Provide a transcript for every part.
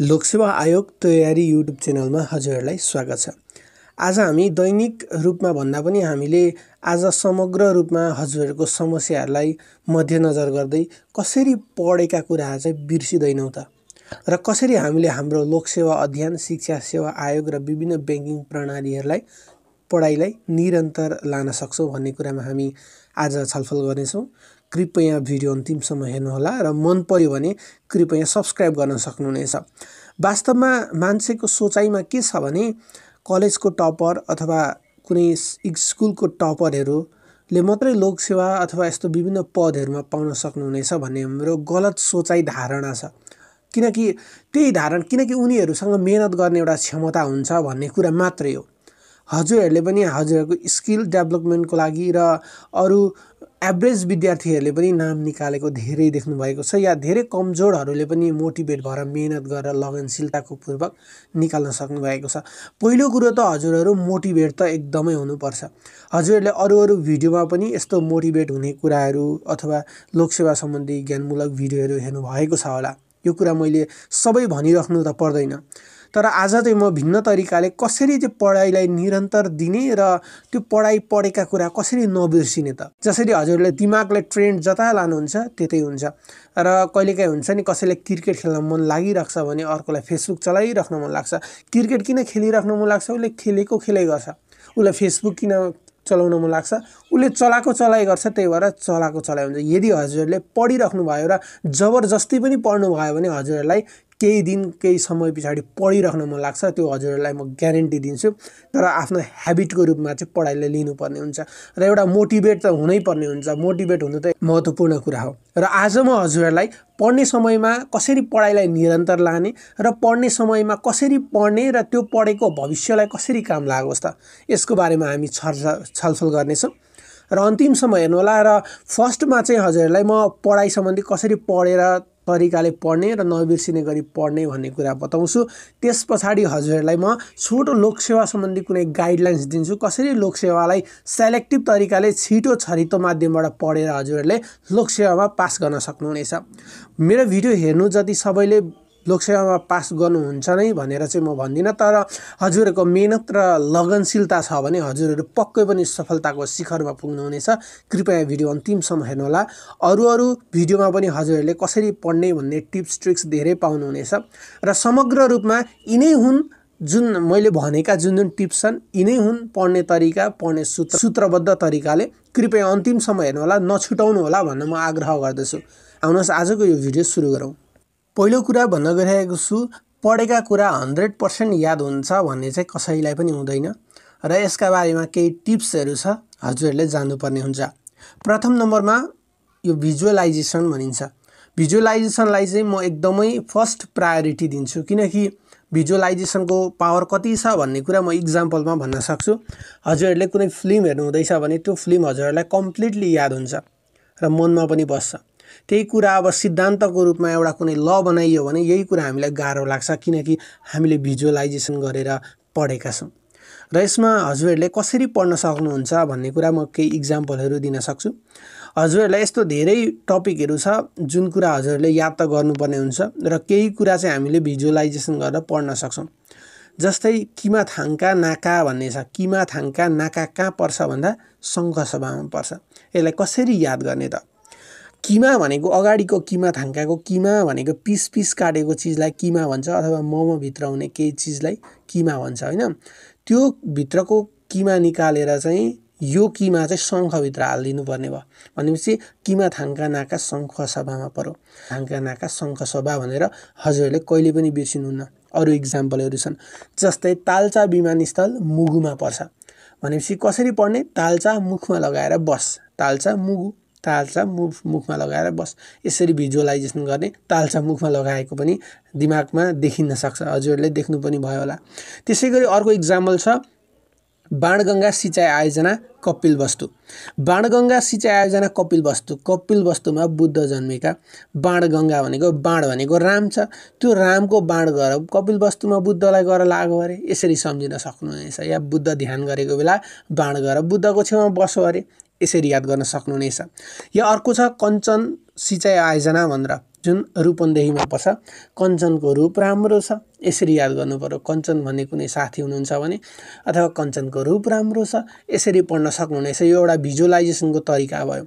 लोकसेवा आयोग तयारी युट्युब च्यानलमा हजुरहरूलाई स्वागत छ आज हामी दैनिक रूपमा भन्दा पनि हामीले आज समग्र रूपमा हजुरहरूको समस्याहरूलाई मध्यनजर गर्दै कसरी पढेका कुराहरू चाहिँ बिर्सिँदैनौँ त र कसरी हामीले हाम्रो लोकसेवा अध्ययन शिक्षा सेवा आयोग र विभिन्न ब्याङ्किङ प्रणालीहरूलाई पढाइलाई निरन्तर लान सक्छौँ भन्ने कुरामा हामी आज छलफल गर्नेछौँ कृपया भिडियो अन्तिमसम्म हेर्नुहोला र मन पऱ्यो भने कृपया सब्सक्राइब गर्न सक्नुहुनेछ वास्तवमा मान्छेको सोचाइमा के छ भने कलेजको टपर अथवा कुनै स्कुलको टपरहरूले मात्रै लोकसेवा अथवा यस्तो विभिन्न पदहरूमा पाउन सक्नुहुनेछ भन्ने हाम्रो गलत सोचाइ धारणा छ किनकि त्यही धारणा किनकि उनीहरूसँग मेहनत गर्ने एउटा क्षमता हुन्छ भन्ने कुरा मात्रै हो हजुरहरूले पनि हजुरहरूको स्किल डेभलपमेन्टको लागि र अरू एभरेज विद्यार्थीहरूले पनि नाम निकालेको धेरै देख्नुभएको छ या धेरै कमजोरहरूले पनि मोटिभेट भएर मिहिनेत गरेर लगनशीलताको पूर्वक निकाल्न सक्नुभएको छ पहिलो कुरो त हजुरहरू मोटिभेट त एकदमै हुनुपर्छ हजुरहरूले अरू अरू भिडियोमा पनि यस्तो मोटिभेट हुने कुराहरू अथवा लोकसेवा सम्बन्धी ज्ञानमूलक भिडियोहरू हेर्नुभएको छ होला यो कुरा मैले सबै भनिराख्नु त पर्दैन तर आज चाहिँ म भिन्न तरिकाले कसरी चाहिँ पढाइलाई निरन्तर दिने र त्यो पढाइ पढेका कुरा कसरी नबिर्सिने त जसरी हजुरले दिमागलाई ट्रेन्ड जता लानुहुन्छ त्यतै हुन्छ र कहिलेकाहीँ हुन्छ नि कसैलाई क्रिकेट खेल्न मन लागिरहेको छ भने अर्कोलाई फेसबुक चलाइराख्न मन लाग्छ क्रिकेट किन खेलिराख्नु मन लाग्छ उसले खेलेको खेलै गर्छ उसलाई फेसबुक किन चलाउन मन लाग्छ उसले चलाएको चलाइ गर्छ त्यही भएर चलाएको चलाइ हुन्छ यदि हजुरहरूले पढिराख्नु भयो र जबरजस्ती पनि पढ्नु भयो भने हजुरहरूलाई केही दिन केही समय पछाडि पढिराख्न मन लाग्छ त्यो हजुरहरूलाई म ग्यारेन्टी दिन्छु तर आफ्नो ह्याबिटको रूपमा चाहिँ पढाइलाई लिनुपर्ने हुन्छ र एउटा मोटिभेट त हुनैपर्ने हुन्छ मोटिभेट हुनु त महत्त्वपूर्ण कुरा हो र आज म हजुरहरूलाई पढ्ने समयमा कसरी पढाइलाई निरन्तर लाने र पढ्ने समयमा कसरी पढ्ने र त्यो पढेको भविष्यलाई कसरी काम लागोस् त यसको बारेमा हामी छलफल छलफल गर्नेछौँ र अन्तिमसम्म हेर्नुहोला र फर्स्टमा चाहिँ हजुरहरूलाई म पढाइ सम्बन्धी कसरी पढेर तरिकाले पढ्ने र नबिर्सिने गरी पढ्ने भन्ने कुरा बताउँछु त्यस पछाडि हजुरहरूलाई म छोटो लोकसेवा सम्बन्धी कुनै गाइडलाइन्स दिन्छु कसरी लोकसेवालाई सेलेक्टिभ तरिकाले छिटो छरितो माध्यमबाट पढेर हजुरहरूले लोकसेवामा पास गर्न सक्नुहुनेछ मेरो भिडियो हेर्नु जति सबैले लोकसेवामा पास गर्नुहुन्छ नै भनेर चाहिँ म भन्दिनँ तर हजुरहरूको मेहनत र लगनशीलता छ भने हजुरहरू पक्कै पनि सफलताको शिखरमा पुग्नुहुनेछ कृपया भिडियो अन्तिमसम्म हेर्नुहोला अरू अरू भिडियोमा पनि हजुरहरूले कसरी पढ्ने भन्ने टिप्स ट्रिक्स धेरै पाउनुहुनेछ र समग्र रूपमा यिनै हुन् जुन मैले भनेका जुन जुन टिप्स छन् यिनै हुन् पढ्ने तरिका पढ्ने सूत्र सूत्रबद्ध तरिकाले कृपया अन्तिमसम्म हेर्नुहोला नछुटाउनु होला भन्न म आग्रह गर्दछु आउनुहोस् आजको यो भिडियो सुरु गरौँ पहिलो कुरा भन्न गइरहेको छु पढेका कुरा हन्ड्रेड पर्सेन्ट याद हुन्छ भन्ने चाहिँ कसैलाई पनि हुँदैन र यसका बारेमा केही टिप्सहरू छ हजुरहरूले जान्नुपर्ने हुन्छ प्रथम नम्बरमा यो भिजुअलाइजेसन भनिन्छ भिजुअलाइजेसनलाई चाहिँ म एकदमै फर्स्ट प्रायोरिटी दिन्छु किनकि भिजुअलाइजेसनको पावर कति छ भन्ने कुरा म इक्जाम्पलमा भन्न सक्छु हजुरहरूले कुनै फिल्म हेर्नु हुँदैछ भने त्यो फिल्म हजुरहरूलाई कम्प्लिटली याद हुन्छ र मनमा पनि बस्छ त्यही कुरा अब सिद्धान्तको रूपमा एउटा कुनै ल बनाइयो भने यही कुरा हामीलाई गाह्रो लाग्छ किनकि हामीले भिजुअलाइजेसन गरेर पढेका छौँ र यसमा हजुरहरूले कसरी पढ्न सक्नुहुन्छ भन्ने कुरा म केही इक्जाम्पलहरू दिन सक्छु हजुरहरूलाई यस्तो धेरै टपिकहरू छ जुन कुरा हजुरहरूले याद त गर्नुपर्ने हुन्छ र केही कुरा चाहिँ हामीले भिजुअलाइजेसन गरेर पढ्न सक्छौँ जस्तै किमा थाङ्का नाका भन्ने छ किमा थाङ्का नाका कहाँ पर्छ भन्दा सङ्घ सभामा पर्छ यसलाई कसरी याद गर्ने त किमा भनेको अगाडिको किमा थाङ्काको किमा भनेको पिस पिस काटेको चिजलाई किमा भन्छ अथवा मोमोभित्र हुने केही चिजलाई किमा भन्छ होइन त्यो भित्रको किमा निकालेर चाहिँ यो किमा चाहिँ शङ्खभित्र पर्ने भयो भनेपछि किमा थाङ्का नाका शङ्ख सभामा पऱ्यो थाङ्का नाका शङ्ख सभा भनेर हजुरहरूले कहिले पनि बिर्सिनुहुन्न अरू इक्जाम्पलहरू छन् जस्तै तालचा विमानस्थल मुगुमा पर्छ भनेपछि कसरी पढ्ने तालचा मुखमा लगाएर बस तालचा मुगु तालसा मुख मुखमा लगाएर बस यसरी भिजुअलाइजेसन गर्ने तालसा मुखमा लगाएको पनि दिमागमा देखिन सक्छ हजुरहरूले देख्नु पनि भयो होला त्यसै गरी अर्को इक्जाम्पल छ बाणगङ्गा सिँचाइ आयोजना कपिल वस्तु बाणगङ्गा सिँचाइ आयोजना कपिल वस्तु कपिल वस्तुमा बुद्ध जन्मेका बाणगङ्गा भनेको बाण भनेको राम छ त्यो रामको बाण गएर कपिल वस्तुमा बुद्धलाई गएर लाग्यो अरे यसरी सम्झिन सक्नुहुनेछ या बुद्ध ध्यान गरेको बेला बाण गएर बुद्धको छेउमा बसो अरे यसरी याद गर्न सक्नुहुनेछ या अर्को छ कञ्चन सिँचाइ आयोजना भनेर जुन रूपन्देहीमा पर्छ कञ्चनको रूप राम्रो छ यसरी याद गर्नु पऱ्यो कञ्चन भन्ने कुनै साथी हुनुहुन्छ भने अथवा कञ्चनको रूप राम्रो छ यसरी पढ्न सक्नुहुनेछ यो एउटा भिजुअलाइजेसनको तरिका भयो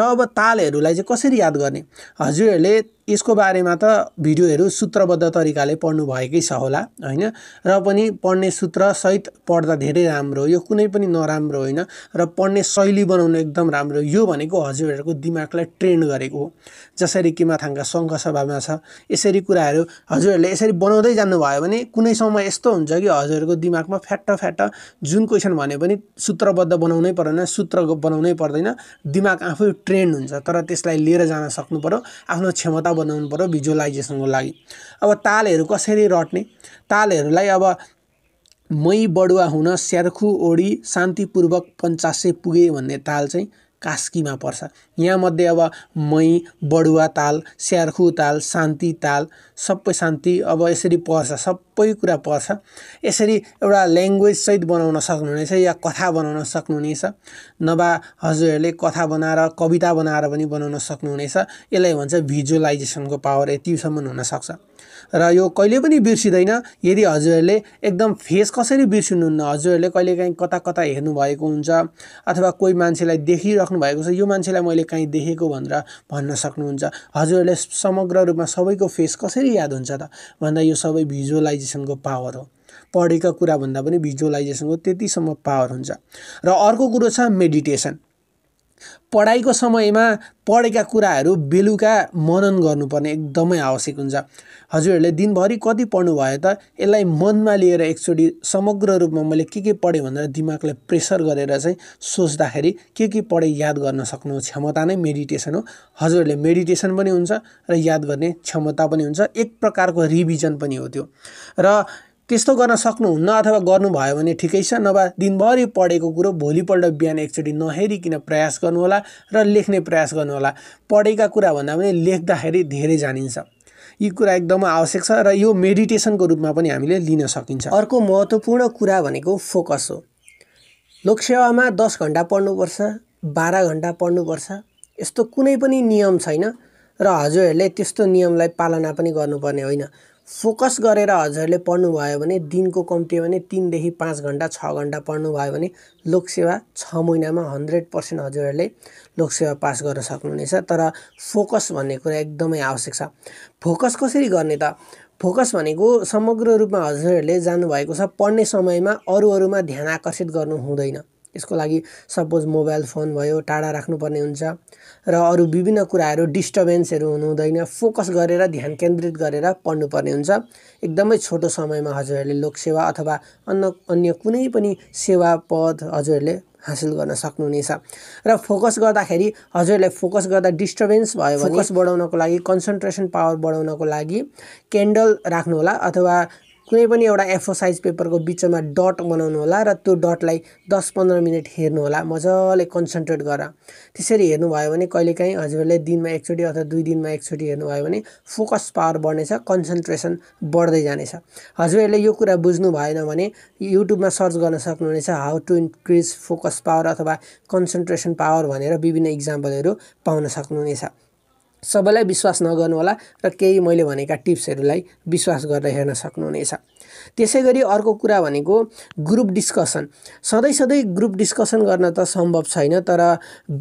र अब तालहरूलाई चाहिँ कसरी याद गर्ने हजुरहरूले यसको बारेमा त भिडियोहरू सूत्रबद्ध तरिकाले पढ्नु भएकै छ होला होइन र पनि पढ्ने सूत्रसहित पढ्दा धेरै राम्रो हो यो कुनै पनि नराम्रो होइन र पढ्ने शैली बनाउनु एकदम राम्रो यो भनेको हजुरहरूको दिमागलाई ट्रेन गरेको हो जसरी किमाथाङका सङ्घ सभामा छ यसरी कुराहरू हजुरहरूले यसरी बनाउँदै जानुभयो भने कुनै समय यस्तो हुन्छ कि हजुरहरूको दिमागमा फ्याट्ट फ्याट्ट जुन क्वेसन भने पनि सूत्रबद्ध बनाउनै पर्दैन सूत्र बनाउनै पर्दैन दिमाग आफै ट्रेन्ड हुन्छ तर त्यसलाई लिएर जान सक्नु पऱ्यो आफ्नो क्षमता बनाउनु पऱ्यो भिजुअलाइजेसनको लागि अब तालहरू कसरी रट्ने तालहरूलाई अब मै बडुवा हुन स्यार्खु ओढी शान्तिपूर्वक पञ्चासे पुगे भन्ने ताल चाहिँ कास्कीमा पर्छ यहाँमध्ये अब मै बडुवा ताल स्यार्खु ताल शान्ति ताल सबै शान्ति अब यसरी पर्छ सबै कुरा पर्छ यसरी एउटा ल्याङ्ग्वेज सहित बनाउन सक्नुहुनेछ या कथा बनाउन सक्नुहुनेछ नभए हजुरहरूले कथा बनाएर कविता बनाएर पनि बनाउन सक्नुहुनेछ यसलाई भन्छ भिजुअलाइजेसनको पावर यतिसम्म हुनसक्छ र यो कहिले पनि बिर्सिँदैन यदि हजुरहरूले एकदम फेस कसरी बिर्सिनुहुन्न हजुरहरूले कहिलेकाहीँ कता कता हेर्नुभएको हुन्छ अथवा कोही मान्छेलाई देखिराख्नु भएको छ यो मान्छेलाई मैले काहीँ देखेको भनेर भन्न सक्नुहुन्छ हजुरहरूले समग्र रूपमा सबैको फेस कसरी याद हुन्छ त भन्दा यो सबै भिजुअलाइजेसनको पावर हो पढेका कुराभन्दा पनि भिजुअलाइजेसनको त्यतिसम्म पावर हुन्छ र अर्को कुरो छ मेडिटेसन पढाइको समयमा पढेका कुराहरू बेलुका मनन गर्नुपर्ने एकदमै आवश्यक हुन्छ हजुरहरूले दिनभरि कति पढ्नु भयो त यसलाई मनमा लिएर एकचोटि समग्र रूपमा मैले के के पढेँ भनेर दिमागलाई प्रेसर गरेर चाहिँ सोच्दाखेरि के के पढेँ याद गर्न सक्नु क्षमता नै मेडिटेसन हो हजुरहरूले मेडिटेसन पनि हुन्छ र याद गर्ने क्षमता पनि हुन्छ एक प्रकारको रिभिजन पनि हो त्यो र त्यस्तो गर्न सक्नुहुन्न अथवा गर्नुभयो भने ठिकै छ नभए दिनभरि पढेको कुरो भोलिपल्ट बिहान एकचोटि नहेरिकन प्रयास गर्नुहोला र लेख्ने प्रयास गर्नुहोला पढेका कुरा भन्दा पनि लेख्दाखेरि धेरै जानिन्छ यी कुरा एकदमै आवश्यक छ र यो मेडिटेसनको रूपमा पनि हामीले लिन सकिन्छ अर्को महत्त्वपूर्ण कुरा भनेको फोकस हो लोकसेवामा दस घन्टा पढ्नुपर्छ बाह्र घन्टा पढ्नुपर्छ यस्तो कुनै पनि नियम छैन र हजुरहरूले त्यस्तो नियमलाई पालना पनि गर्नुपर्ने होइन फोकस गरेर हजुरले पढ्नुभयो भने दिनको कम्ती भने तिनदेखि पाँच घन्टा छ घन्टा पढ्नुभयो भने लोकसेवा छ महिनामा हन्ड्रेड पर्सेन्ट हजुरहरूले लोकसेवा पास गर्न सक्नुहुनेछ तर फोकस भन्ने कुरा एकदमै आवश्यक छ फोकस कसरी गर्ने त फोकस भनेको समग्र रूपमा हजुरहरूले जानुभएको छ पढ्ने समयमा अरू अरूमा ध्यान आकर्षित गर्नु हुँदैन यसको लागि सपोज मोबाइल फोन भयो टाढा राख्नुपर्ने हुन्छ र अरू विभिन्न कुराहरू डिस्टर्बेन्सहरू हुनुहुँदैन फोकस गरेर ध्यान केन्द्रित गरेर पढ्नुपर्ने हुन्छ एकदमै छोटो समयमा हजुरहरूले लोकसेवा अथवा अन्य अन्य कुनै पनि सेवा पद हजुरहरूले हासिल गर्न सक्नुहुनेछ र फोकस गर्दाखेरि हजुरहरूलाई फोकस गर्दा डिस्टर्बेन्स भयो भने फोकस बढाउनको लागि कन्सन्ट्रेसन पावर बढाउनको लागि क्यान्डल राख्नुहोला अथवा कुनै पनि एउटा एफओ साइज पेपरको बिचमा डट बनाउनु होला र त्यो डटलाई दस पन्ध्र मिनट होला मजाले कन्सन्ट्रेट गर त्यसरी हेर्नुभयो भने कहिलेकाहीँ हजुरहरूले दिनमा एकचोटि अथवा दुई दिनमा एकचोटि हेर्नुभयो भने फोकस पावर बढ्नेछ कन्सन्ट्रेसन बढ्दै जानेछ हजुरहरूले यो कुरा बुझ्नु भएन भने युट्युबमा सर्च गर्न सक्नुहुनेछ how to increase focus power अथवा कन्सन्ट्रेसन पावर भनेर विभिन्न इक्जाम्पलहरू पाउन सक्नुहुनेछ सबैलाई विश्वास नगर्नुहोला र केही मैले भनेका टिप्सहरूलाई विश्वास गरेर हेर्न सक्नुहुनेछ त्यसै गरी अर्को कुरा भनेको ग्रुप डिस्कसन सधैँ सधैँ ग्रुप डिस्कसन गर्न त सम्भव छैन तर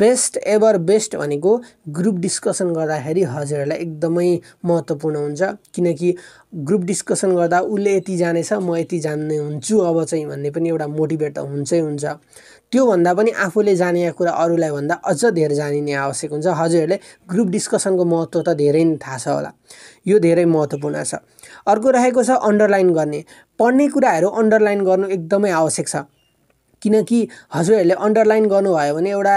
बेस्ट एभर बेस्ट भनेको ग्रुप डिस्कसन गर्दाखेरि हजुरहरूलाई एकदमै महत्त्वपूर्ण हुन्छ किनकि ग्रुप डिस्कसन गर्दा उसले यति जानेछ म यति जान्ने हुन्छु अब चाहिँ भन्ने पनि एउटा मोटिभेट त हुन्छै हुन्छ त्योभन्दा पनि आफूले जानेका कुरा अरूलाई भन्दा अझ धेरै जानिने आवश्यक हुन्छ हजुरहरूले ग्रुप डिस्कसनको महत्त्व त धेरै नै थाहा छ होला यो धेरै महत्त्वपूर्ण छ अर्को रहेको छ अन्डरलाइन गर्ने पढ्ने कुराहरू अन्डरलाइन गर्नु एकदमै आवश्यक छ किनकि हजुरहरूले अन्डरलाइन गर्नुभयो भने एउटा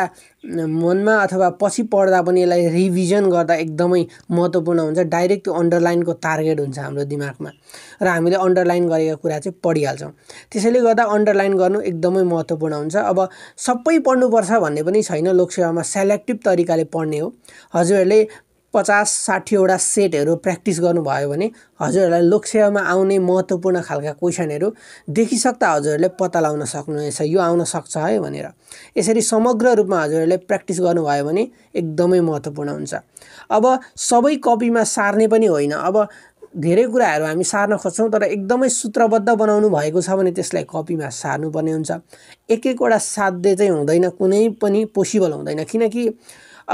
मनमा अथवा पछि पढ्दा पनि यसलाई रिभिजन गर्दा एकदमै महत्त्वपूर्ण हुन्छ डाइरेक्ट त्यो अन्डरलाइनको टार्गेट हुन्छ हाम्रो दिमागमा र हामीले अन्डरलाइन गरेको कुरा चाहिँ पढिहाल्छौँ त्यसैले गर्दा अन्डरलाइन गर्नु एकदमै महत्त्वपूर्ण हुन्छ अब सबै पढ्नुपर्छ भन्ने पनि छैन लोकसेवामा सेलेक्टिभ तरिकाले पढ्ने हो हजुरहरूले पचास साठीवटा सेटहरू प्र्याक्टिस गर्नुभयो भने हजुरहरूलाई लोकसेवामा आउने महत्त्वपूर्ण खालका क्वेसनहरू देखिसक्दा हजुरहरूले पत्ता लगाउन सक्नुहुनेछ यो आउन सक्छ है भनेर यसरी समग्र रूपमा हजुरहरूले प्र्याक्टिस गर्नुभयो भने एकदमै महत्त्वपूर्ण हुन्छ अब सबै कपीमा सार्ने पनि होइन अब धेरै कुराहरू हामी सार्न खोज्छौँ तर एकदमै सूत्रबद्ध बनाउनु भएको छ भने त्यसलाई कपीमा सार्नुपर्ने हुन्छ एक एकवटा साध्य चाहिँ हुँदैन कुनै पनि पोसिबल हुँदैन किनकि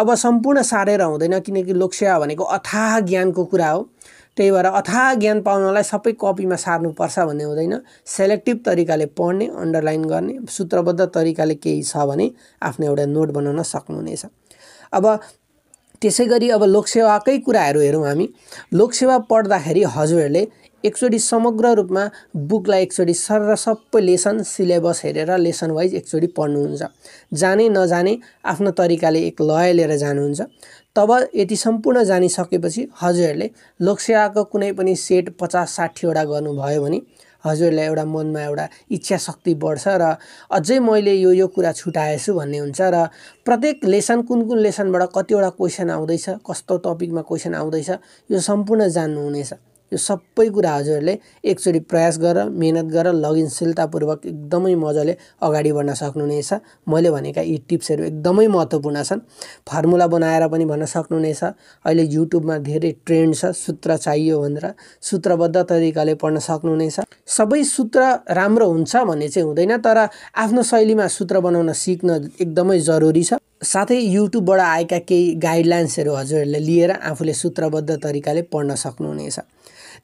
अब सम्पूर्ण सारेर हुँदैन किनकि लोकसेवा भनेको अथाह ज्ञानको कुरा हो त्यही भएर अथाह ज्ञान पाउनलाई सबै कपीमा सार्नुपर्छ भन्ने हुँदैन सेलेक्टिभ तरिकाले पढ्ने अन्डरलाइन गर्ने सूत्रबद्ध तरिकाले केही छ भने आफ्नो एउटा नोट बनाउन सक्नुहुनेछ अब त्यसै गरी अब लोकसेवाकै कुराहरू हेरौँ हामी लोकसेवा पढ्दाखेरि हजुरहरूले एकचोटि समग्र रूपमा बुकलाई एकचोटि सर र सबै लेसन सिलेबस हेरेर लेसन वाइज एकचोटि पढ्नुहुन्छ जाने नजाने आफ्नो तरिकाले एक लय लिएर जानुहुन्छ तब यति सम्पूर्ण जानिसकेपछि हजुरहरूले लोकसेवाको कुनै पनि सेट पचास साठीवटा गर्नुभयो भने हजुरलाई एउटा मनमा एउटा इच्छा शक्ति बढ्छ र अझै मैले यो यो कुरा छुट्याएछु भन्ने हुन्छ र प्रत्येक लेसन कुन कुन लेसनबाट कतिवटा क्वेसन आउँदैछ कस्तो टपिकमा क्वेसन आउँदैछ यो सम्पूर्ण जान्नुहुनेछ यो सबै कुरा हजुरहरूले एकचोटि प्रयास गरेर मिहिनेत गरेर लगिनशीलतापूर्वक एकदमै मजाले अगाडि बढ्न सक्नुहुनेछ मैले भनेका यी टिप्सहरू एकदमै महत्त्वपूर्ण छन् फर्मुला बनाएर पनि भन्न सक्नुहुनेछ अहिले युट्युबमा धेरै ट्रेन्ड छ सूत्र चाहियो भनेर सूत्रबद्ध तरिकाले पढ्न सक्नुहुनेछ सबै सूत्र राम्रो हुन्छ भन्ने चाहिँ हुँदैन तर आफ्नो शैलीमा सूत्र बनाउन सिक्न एकदमै जरुरी छ साथै युट्युबबाट आएका केही गाइडलाइन्सहरू हजुरहरूले लिएर आफूले सूत्रबद्ध तरिकाले पढ्न सक्नुहुनेछ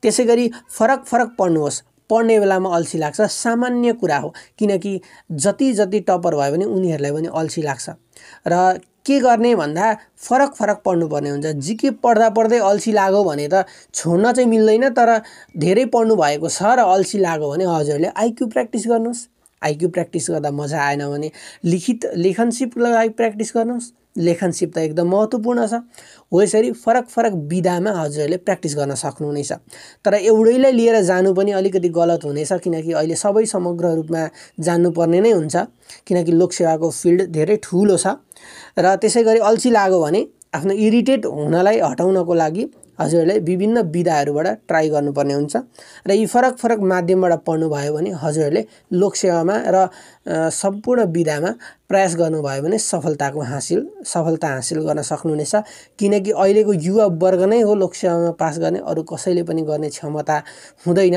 त्यसै गरी फरक फरक पढ्नुहोस् पढ्ने बेलामा अल्छी लाग्छ सामान्य कुरा हो किनकि जति जति टपर भयो भने उनीहरूलाई पनि अल्छी लाग्छ र के गर्ने भन्दा फरक फरक पढ्नुपर्ने हुन्छ जिके पढ्दा पढ्दै अल्छी लाग्यो भने त छोड्न चाहिँ मिल्दैन तर धेरै पढ्नु भएको छ र अल्छी लाग्यो भने हजुरहरूले आइक्यू प्र्याक्टिस गर्नुहोस् आइक्यू प्र्याक्टिस गर्दा मजा आएन भने लिखित लेखनसिप लगाइ प्र्याक्टिस गर्नुहोस् लेखनसिप त एकदम महत्त्वपूर्ण छ हो यसरी फरक फरक विधामा हजुरहरूले प्र्याक्टिस गर्न सक्नुहुनेछ तर एउटैलाई लिएर जानु पनि अलिकति गलत हुनेछ किनकि अहिले सबै समग्र रूपमा जान्नुपर्ने नै हुन्छ किनकि लोकसेवाको फिल्ड धेरै ठुलो छ र त्यसै गरी अल्छी लाग्यो भने आफ्नो इरिटेट हुनलाई हटाउनको लागि हजुरहरूले विभिन्न विधाहरूबाट ट्राई गर्नुपर्ने हुन्छ र यी फरक फरक माध्यमबाट पढ्नुभयो भने हजुरहरूले लोकसेवामा र सम्पूर्ण विधामा प्रयास गर्नुभयो भने सफलताको हासिल सफलता हासिल गर्न सक्नुहुनेछ किनकि अहिलेको युवा वर्ग नै हो लोकसेवामा पास गर्ने अरू कसैले पनि गर्ने क्षमता हुँदैन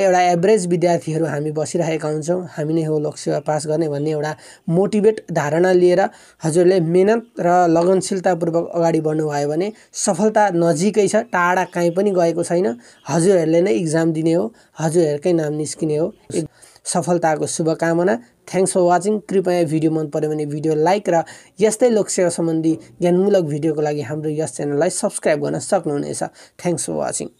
एउटा एभरेज विद्यार्थीहरू हामी बसिरहेका हुन्छौँ हामी नै हो लोकसेवा पास गर्ने भन्ने एउटा मोटिभेट धारणा लिएर हजुरले मेहनत र लगनशीलतापूर्वक अगाडि बढ्नुभयो भने सफलता नजिकै छ टाढा काहीँ पनि गएको छैन हजुरहरूले नै इक्जाम दिने हो हजुरहरूकै नाम निस्किने हो सफलताको शुभकामना थ्याङ्क्स फर वाचिङ कृपया भिडियो मन पऱ्यो भने भिडियो लाइक र यस्तै लोकसेवा सम्बन्धी ज्ञानमूलक भिडियोको लागि हाम्रो यस च्यानललाई सब्सक्राइब गर्न सक्नुहुनेछ थ्याङ्क्स फर वाचिङ